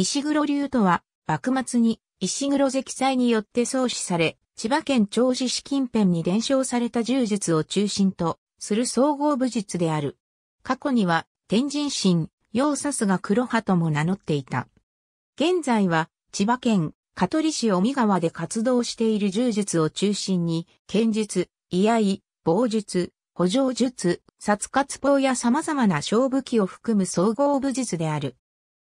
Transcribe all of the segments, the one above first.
石黒流とは、幕末に石黒石祭によって創始され、千葉県銚子市近辺に伝承された柔術を中心とする総合武術である。過去には、天神神、要、さすが黒葉とも名乗っていた。現在は、千葉県香取市尾身川で活動している柔術を中心に、剣術、居合、棒術、補助術、殺活法や様々な勝負器を含む総合武術である。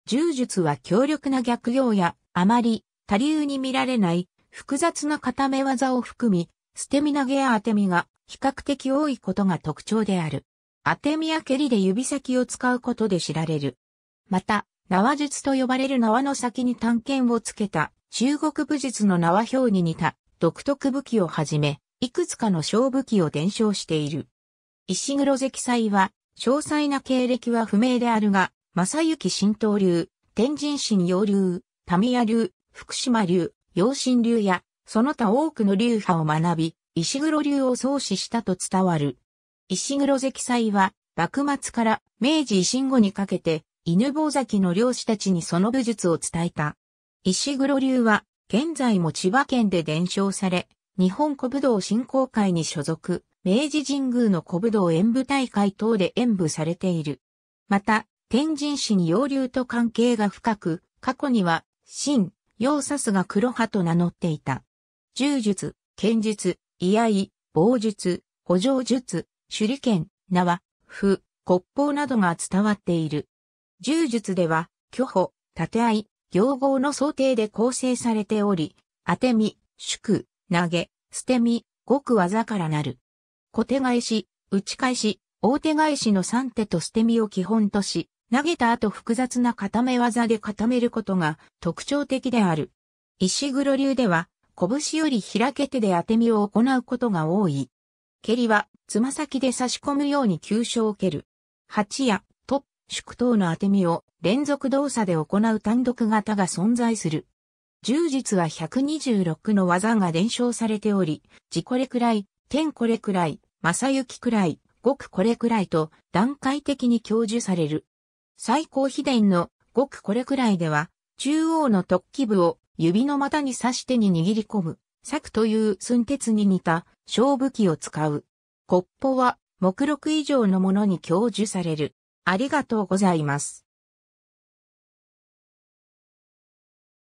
柔術は強力な逆用や、あまり、多流に見られない、複雑な固め技を含み、捨て身投げや当て身が比較的多いことが特徴である。当て身や蹴りで指先を使うことで知られる。また、縄術と呼ばれる縄の先に探検をつけた中国武術の縄表に似た独特武器をはじめ、いくつかの小武器を伝承している。石黒関祭は、詳細な経歴は不明であるが、正幸新東流、天神神洋流、ミヤ流、福島流、洋神流や、その他多くの流派を学び、石黒流を創始したと伝わる。石黒関祭は、幕末から明治維新後にかけて、犬坊崎の漁師たちにその武術を伝えた。石黒流は、現在も千葉県で伝承され、日本古武道振興会に所属、明治神宮の古武道演舞大会等で演舞されている。また、天神市に洋流と関係が深く、過去には、新、洋サスが黒派と名乗っていた。柔術、剣術、居合、棒術、補助術、手裏剣、縄、符、骨法などが伝わっている。柔術では、挙歩、盾合い、行合の想定で構成されており、当て身、宿、投げ、捨て身、ごく技からなる。小手返し、打ち返し、大手返しの3手と捨て身を基本とし、投げた後複雑な固め技で固めることが特徴的である。石黒流では、拳より開けてで当て身を行うことが多い。蹴りは、つま先で差し込むように急所を蹴る。八や、と、縮等の当て身を連続動作で行う単独型が存在する。柔術は126の技が伝承されており、自これくらい、天これくらい、正幸くらい、極これくらいと段階的に享受される。最高秘伝のごくこれくらいでは、中央の突起部を指の股に刺してに握り込む、柵という寸鉄に似た小武器を使う。コッポは目録以上のものに享受される。ありがとうございます。